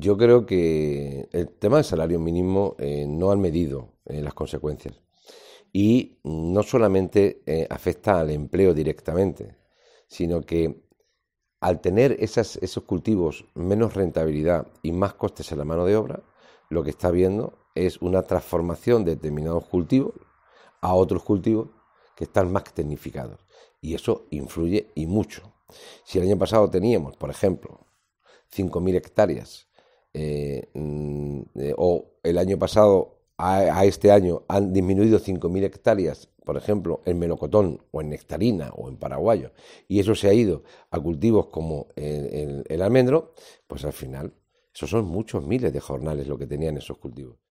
yo creo que el tema del salario mínimo eh, no han medido eh, las consecuencias. Y no solamente eh, afecta al empleo directamente, sino que al tener esos cultivos menos rentabilidad y más costes en la mano de obra, lo que está viendo es una transformación de determinados cultivos a otros cultivos que están más tecnificados. Y eso influye y mucho. Si el año pasado teníamos, por ejemplo, 5.000 hectáreas eh, mm, eh, o el año pasado a, este año han disminuido 5.000 hectáreas, por ejemplo, en melocotón o en nectarina o en paraguayo, y eso se ha ido a cultivos como el almendro, pues al final esos son muchos miles de jornales lo que tenían esos cultivos.